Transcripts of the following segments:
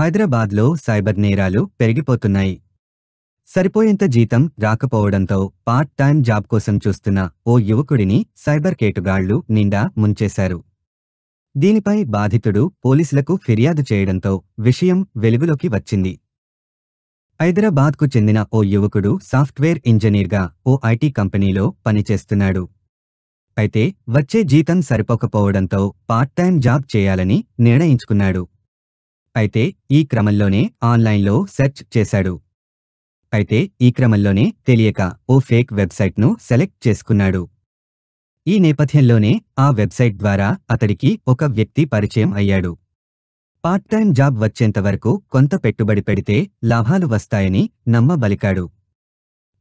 హైదరాబాద్లో సైబర్ నేరాలు పెరిగిపోతున్నాయి సరిపోయేంత జీతం రాకపోవడంతో పార్ట్ టైం జాబ్ కోసం చూస్తున్న ఓ యువకుడిని సైబర్ కేటుగాళ్లు నిండా ముంచేశారు దీనిపై బాధితుడు పోలీసులకు ఫిర్యాదు చేయడంతో విషయం వెలుగులోకి వచ్చింది హైదరాబాద్కు చెందిన ఓ యువకుడు సాఫ్ట్వేర్ ఇంజనీర్గా ఓ ఐటీ కంపెనీలో పనిచేస్తున్నాడు అయితే వచ్చే జీతం సరిపోకపోవడంతో పార్ట్ టైం జాబ్ చేయాలని నిర్ణయించుకున్నాడు అయితే ఈ క్రమంలోనే ఆన్లైన్లో సెర్చ్ చేశాడు అయితే ఈ క్రమంలోనే తెలియక ఓ ఫేక్ వెబ్సైట్ను సెలెక్ట్ చేసుకున్నాడు ఈ నేపథ్యంలోనే ఆ వెబ్సైట్ ద్వారా అతడికి ఒక వ్యక్తి పరిచయం అయ్యాడు పార్ట్ టైం జాబ్ వచ్చేంతవరకు కొంత పెట్టుబడి పెడితే లాభాలు వస్తాయని నమ్మబలికాడు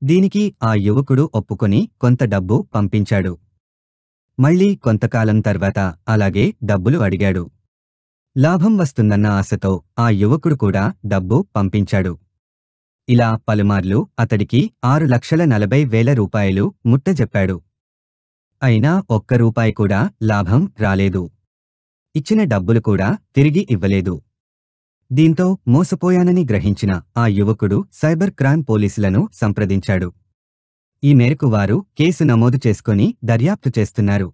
దీనికి ఆ యువకుడు ఒప్పుకొని కొంత డబ్బు పంపించాడు మళ్లీ కొంతకాలం తర్వాత అలాగే డబ్బులు అడిగాడు లాభం వస్తుందన్న ఆశతో ఆ యువకుడు కూడా డబ్బు పంపించాడు ఇలా పలుమార్లు అతడికి ఆరు లక్షల నలభై వేల రూపాయలు ముట్టజెప్పాడు అయినా ఒక్క రూపాయి కూడా లాభం రాలేదు ఇచ్చిన డబ్బులు కూడా తిరిగి ఇవ్వలేదు దీంతో మోసపోయానని గ్రహించిన ఆ యువకుడు సైబర్ క్రైమ్ పోలీసులను సంప్రదించాడు ఈ మేరకు వారు కేసు నమోదు చేసుకుని దర్యాప్తు చేస్తున్నారు